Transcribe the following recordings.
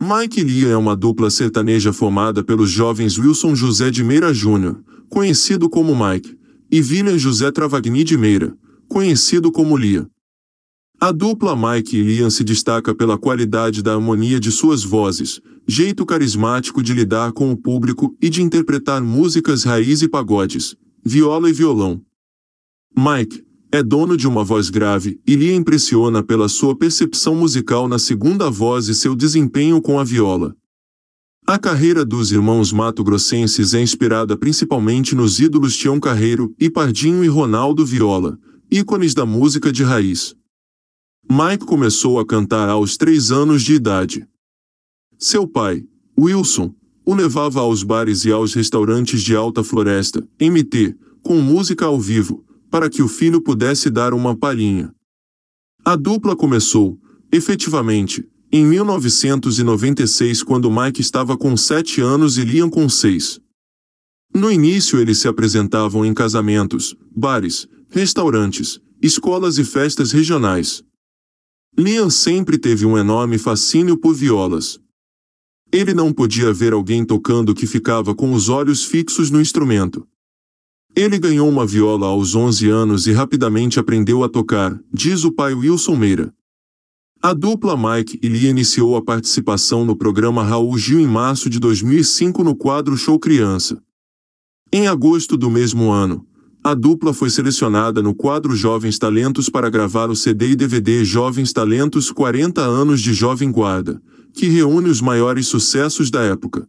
Mike Lia é uma dupla sertaneja formada pelos jovens Wilson José de Meira Júnior, conhecido como Mike, e William José Travagni de Meira, conhecido como Lia. A dupla Mike e Lia se destaca pela qualidade da harmonia de suas vozes, jeito carismático de lidar com o público e de interpretar músicas raiz e pagodes, viola e violão. Mike, é dono de uma voz grave e lhe impressiona pela sua percepção musical na segunda voz e seu desempenho com a viola. A carreira dos irmãos mato-grossenses é inspirada principalmente nos ídolos Tião Carreiro e Pardinho e Ronaldo Viola, ícones da música de raiz. Mike começou a cantar aos três anos de idade. Seu pai, Wilson, o levava aos bares e aos restaurantes de Alta Floresta, MT, com música ao vivo, para que o filho pudesse dar uma palhinha. A dupla começou, efetivamente, em 1996 quando Mike estava com sete anos e Liam com seis. No início eles se apresentavam em casamentos, bares, restaurantes, escolas e festas regionais. Liam sempre teve um enorme fascínio por violas. Ele não podia ver alguém tocando que ficava com os olhos fixos no instrumento. Ele ganhou uma viola aos 11 anos e rapidamente aprendeu a tocar, diz o pai Wilson Meira. A dupla Mike e Lee iniciou a participação no programa Raul Gil em março de 2005 no quadro Show Criança. Em agosto do mesmo ano, a dupla foi selecionada no quadro Jovens Talentos para gravar o CD e DVD Jovens Talentos 40 anos de Jovem Guarda, que reúne os maiores sucessos da época.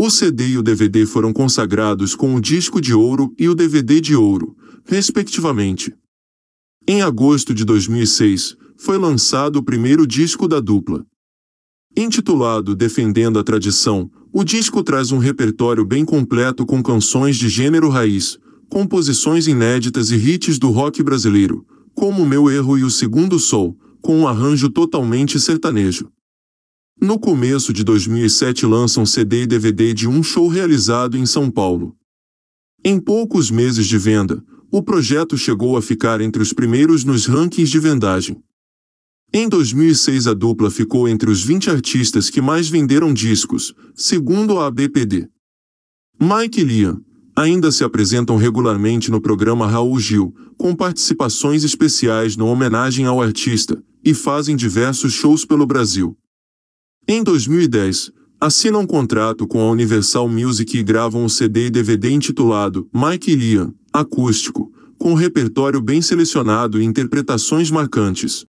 O CD e o DVD foram consagrados com o disco de ouro e o DVD de ouro, respectivamente. Em agosto de 2006, foi lançado o primeiro disco da dupla. Intitulado Defendendo a Tradição, o disco traz um repertório bem completo com canções de gênero raiz, composições inéditas e hits do rock brasileiro, como Meu Erro e O Segundo Sol, com um arranjo totalmente sertanejo. No começo de 2007 lançam CD e DVD de um show realizado em São Paulo. Em poucos meses de venda, o projeto chegou a ficar entre os primeiros nos rankings de vendagem. Em 2006 a dupla ficou entre os 20 artistas que mais venderam discos, segundo a ABPD. Mike e Liam ainda se apresentam regularmente no programa Raul Gil, com participações especiais na homenagem ao artista, e fazem diversos shows pelo Brasil. Em 2010, assina um contrato com a Universal Music e gravam um CD e DVD intitulado Mike Liam, acústico, com um repertório bem selecionado e interpretações marcantes.